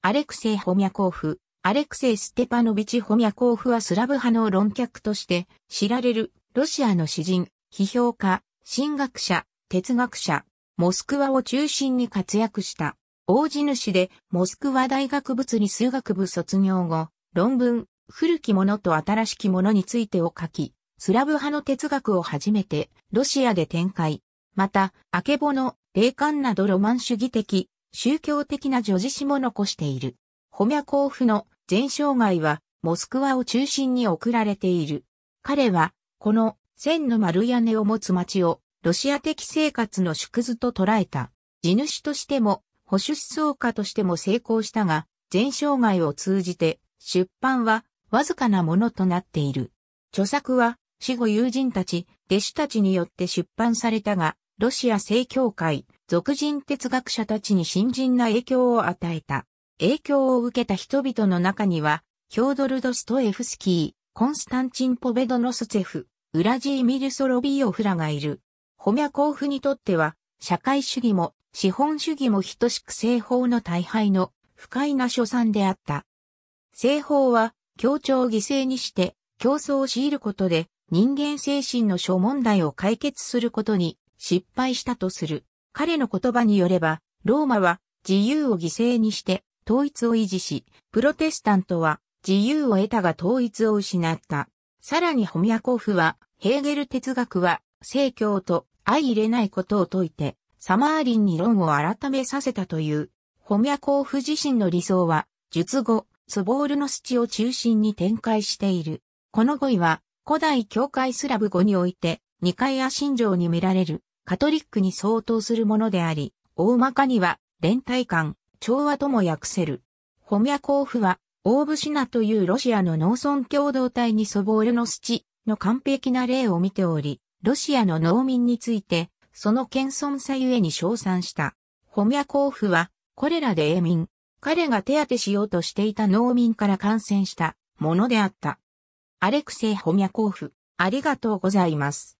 アレクセイ・ホミャコーフ、アレクセイ・ステパノビチ・ホミャコーフはスラブ派の論客として知られるロシアの詩人、批評家、神学者、哲学者、モスクワを中心に活躍した。大地主で、モスクワ大学物理数学部卒業後、論文、古きものと新しきものについてを書き、スラブ派の哲学を初めて、ロシアで展開。また、アケボの、霊感などロマン主義的、宗教的な叙事詩も残している。ホミャコーフの全生涯はモスクワを中心に送られている。彼は、この千の丸屋根を持つ町をロシア的生活の縮図と捉えた。地主としても、保守思想家としても成功したが、全生涯を通じて出版はわずかなものとなっている。著作は死後友人たち、弟子たちによって出版されたが、ロシア正教会、俗人哲学者たちに新人な影響を与えた。影響を受けた人々の中には、ヒョードル・ドストエフスキー、コンスタンチン・ポベドノスツェフ、ウラジーミル・ソロビーオフらがいる。ホミャコーフにとっては、社会主義も資本主義も等しく西方の大敗の不快な所産であった。西方は協調を犠牲にして競争を強いることで人間精神の諸問題を解決することに失敗したとする。彼の言葉によれば、ローマは自由を犠牲にして統一を維持し、プロテスタントは自由を得たが統一を失った。さらにホミヤコフは、ヘーゲル哲学は、正教と相入れないことを説いて、サマーリンに論を改めさせたという、ホミヤコフ自身の理想は、術語、ツボールのスチを中心に展開している。この語彙は、古代教会スラブ語において、二階や信条に見られる。カトリックに相当するものであり、大まかには、連帯感、調和とも訳せる。ホミャコーフは、オーブシナというロシアの農村共同体にそぼーの土の完璧な例を見ており、ロシアの農民について、その謙遜さゆえに称賛した。ホミャコーフは、これらで永民。彼が手当てしようとしていた農民から感染したものであった。アレクセイ・ホミャコーフ、ありがとうございます。